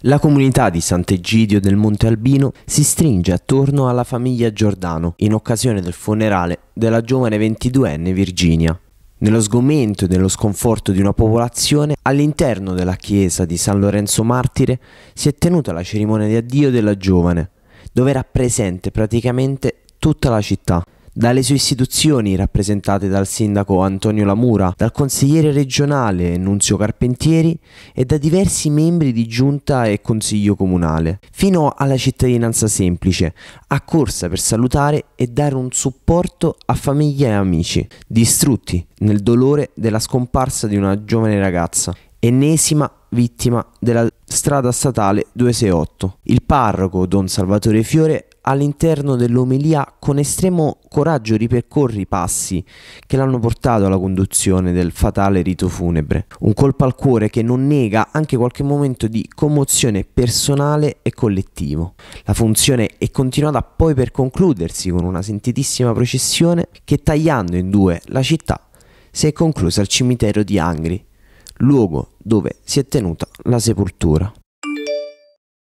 La comunità di Sant'Egidio del Monte Albino si stringe attorno alla famiglia Giordano in occasione del funerale della giovane 22enne Virginia. Nello sgomento e nello sconforto di una popolazione, all'interno della chiesa di San Lorenzo Martire si è tenuta la cerimonia di addio della giovane, dove era presente praticamente tutta la città dalle sue istituzioni rappresentate dal sindaco Antonio Lamura, dal consigliere regionale Nunzio Carpentieri e da diversi membri di giunta e consiglio comunale, fino alla cittadinanza semplice, accorsa per salutare e dare un supporto a famiglie e amici, distrutti nel dolore della scomparsa di una giovane ragazza, ennesima vittima della strada statale 268. Il parroco Don Salvatore Fiore all'interno dell'omelia con estremo coraggio ripercorre i passi che l'hanno portato alla conduzione del fatale rito funebre. Un colpo al cuore che non nega anche qualche momento di commozione personale e collettivo. La funzione è continuata poi per concludersi con una sentitissima processione che tagliando in due la città si è conclusa al cimitero di Angri, luogo dove si è tenuta la sepoltura.